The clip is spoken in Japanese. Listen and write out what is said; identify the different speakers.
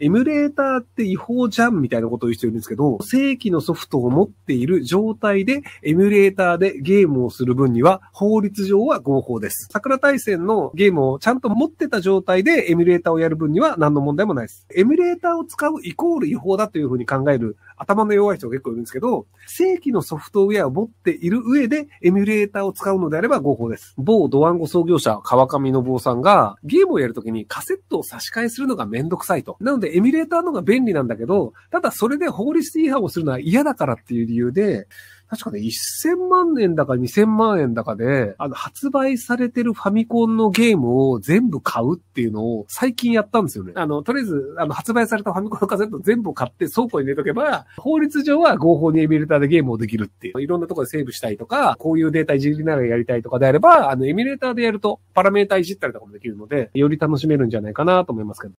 Speaker 1: エミュレーターって違法じゃんみたいなことを言う人いるんですけど、正規のソフトを持っている状態で、エミュレーターでゲームをする分には、法律上は合法です。桜大戦のゲームをちゃんと持ってた状態で、エミュレーターをやる分には何の問題もないです。エミュレーターを使うイコール違法だというふうに考える頭の弱い人が結構いるんですけど、正規のソフトウェアを持っている上で、エミュレーターを使うのであれば合法です。某ドワンゴ創業者、川上信夫さんが、ゲームをやるときにカセットを差し替えするのがめんどくさいと。なのででエミュレーターのが便利なんだけど、ただそれで法律違反をするのは嫌だからっていう理由で、確かね、1000万円だか2000万円だかで、あの、発売されてるファミコンのゲームを全部買うっていうのを最近やったんですよね。あの、とりあえず、あの、発売されたファミコンのカセット全部買って倉庫に入れとけば、法律上は合法にエミュレーターでゲームをできるっていう。いろんなところでセーブしたいとか、こういうデータいじりながらやりたいとかであれば、あの、エミュレーターでやるとパラメータいじったりとかもできるので、より楽しめるんじゃないかなと思いますけど。